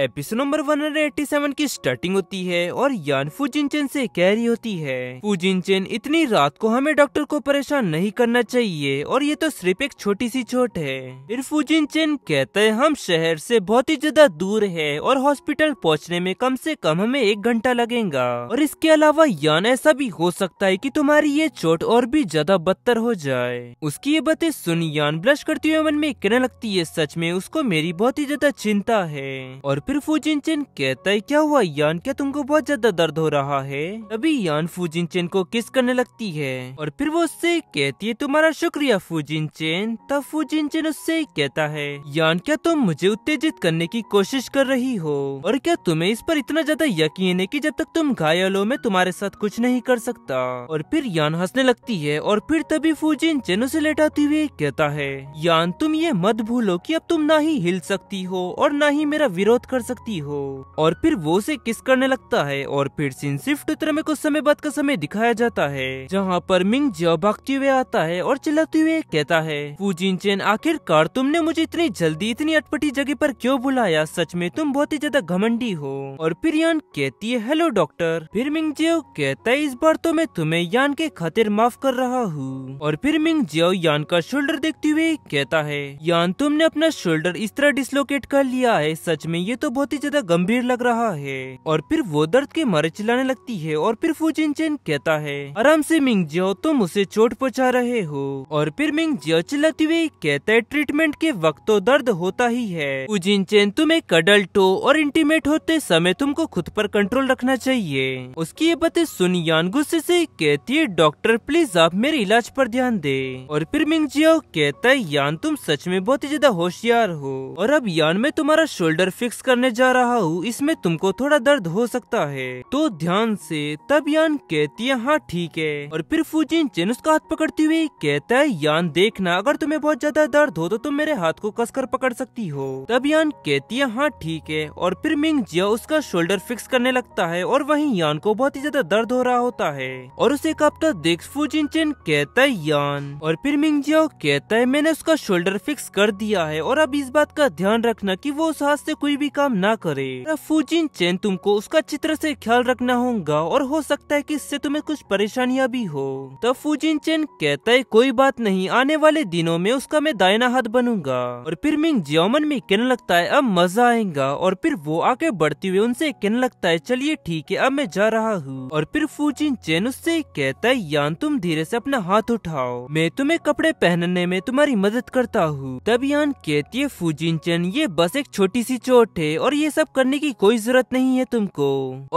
episode number 187 की starting होती है और यान फूजिनचेन से कह रही होती है फूजिनचेन इतनी रात को हमें डॉक्टर को परेशान नहीं करना चाहिए और ये तो सिर्फ एक छोटी सी चोट है फिर फूजिनचेन कहते हैं हम शहर से बहुत ही ज्यादा दूर है और हॉस्पिटल पहुँचने में कम से कम हमें एक घंटा लगेगा और इसके अलावा यान ऐसा भी हो सकता है की तुम्हारी ये चोट और भी ज्यादा बदतर हो जाए उसकी ये बातें सुन यान ब्लश करती हुए मन में कहने लगती है सच में उसको मेरी बहुत ही ज्यादा चिंता है और फिर फूजिन फूजिनचेन कहता है क्या हुआ यान क्या तुमको बहुत ज्यादा दर्द हो रहा है तभी यान फूजिन फूजिनचेन को किस करने लगती है और फिर वो उससे कहती है तुम्हारा शुक्रिया फूजिनचेन तब फूजिनचेन उससे कहता है यान क्या तुम मुझे उत्तेजित करने की कोशिश कर रही हो और क्या तुम्हें इस पर इतना ज्यादा यकीन है की जब तक तुम घायल हो मैं तुम्हारे साथ कुछ नहीं कर सकता और फिर यान हंसने लगती है और फिर तभी फूजिन चेन उसे लेटाते हुए कहता है यान तुम ये मत भूलो की अब तुम ना ही हिल सकती हो और ना ही मेरा विरोध कर सकती हो और फिर वो उसे किस करने लगता है और फिर सीन शिफ्ट उत्तर में कुछ समय बाद का समय दिखाया जाता है जहाँ पर मिंग जो भागते हुए आता है और चिल्लाते हुए कहता है पूजिन चैन आखिरकार तुमने मुझे इतनी जल्दी इतनी अटपटी जगह पर क्यों बुलाया सच में तुम बहुत ही ज्यादा घमंडी हो और फिर यान कहती है हेलो डॉक्टर फिर मिंग जियो कहता है इस बार तो मैं तुम्हें यान के खातिर माफ कर रहा हूँ और फिर मिंग जियो यान का शोल्डर देखते हुए कहता है यान तुमने अपना शोल्डर इस तरह डिसलोकेट कर लिया है सच में ये तो बहुत ही ज्यादा गंभीर लग रहा है और फिर वो दर्द के मारे चिल्लाने लगती है और फिर फूजिन चैन कहता है आराम से मिंग जियो तुम उसे चोट पहुँचा रहे हो और फिर मिंग जियो चिल्लाती हुई कहता है ट्रीटमेंट के वक्त तो दर्द होता ही है फूजिन चैन तुम एक अडल्ट हो और इंटीमेट होते समय तुमको खुद पर कंट्रोल रखना चाहिए उसकी ये बातें सुन यान गुस्से से कहती है डॉक्टर प्लीज आप मेरे इलाज पर ध्यान दे और फिर मिंग जियो कहता है यान तुम सच में बहुत ही ज्यादा होशियार हो और अब यान में तुम्हारा शोल्डर फिक्स कर करने जा रहा हूँ इसमें तुमको थोड़ा दर्द हो सकता है तो ध्यान से तब यान कहती है हाँ ठीक है और फिर फूजिन चेन उसका हाथ पकड़ती हुई कहता है यान देखना अगर तुम्हें बहुत ज्यादा दर्द हो तो तुम मेरे हाथ को कसकर पकड़ सकती हो तब यान कहती है हाँ ठीक है और फिर मिंग जिया उसका शोल्डर फिक्स करने लगता है और वही यान को बहुत ही ज्यादा दर्द हो रहा होता है और उसे कांपता देख फूजिन चेन कहता है यान और फिर मिंग जिया कहता है मैंने उसका शोल्डर फिक्स कर दिया है और अब इस बात का ध्यान रखना की वो उस हाथ से कोई भी काम ना करे फूजिन चैन तुमको उसका चित्र से ख्याल रखना होगा और हो सकता है कि इससे तुम्हें कुछ परेशानियां भी हो तब फूजिन चैन कहता है कोई बात नहीं आने वाले दिनों में उसका मैं दायना हाथ बनूंगा और फिर मिंग जियामन में कहने लगता है अब मजा आएगा और फिर वो आगे बढ़ते हुए उनसे कहने लगता है चलिए ठीक है अब मैं जा रहा हूँ और फिर फूजिन चैन उससे कहता है यान तुम धीरे से अपना हाथ उठाओ मैं तुम्हें कपड़े पहनने में तुम्हारी मदद करता हूँ तब यान कहती है फूजिन चैन ये बस एक छोटी सी चोट है और ये सब करने की कोई जरूरत नहीं है तुमको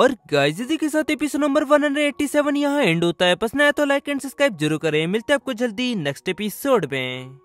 और गाइज इसी के साथ एपिसोड नंबर 187 यहाँ एंड होता है पसंद आया तो लाइक एंड सब्सक्राइब जरूर करें मिलते हैं आपको जल्दी नेक्स्ट एपिसोड में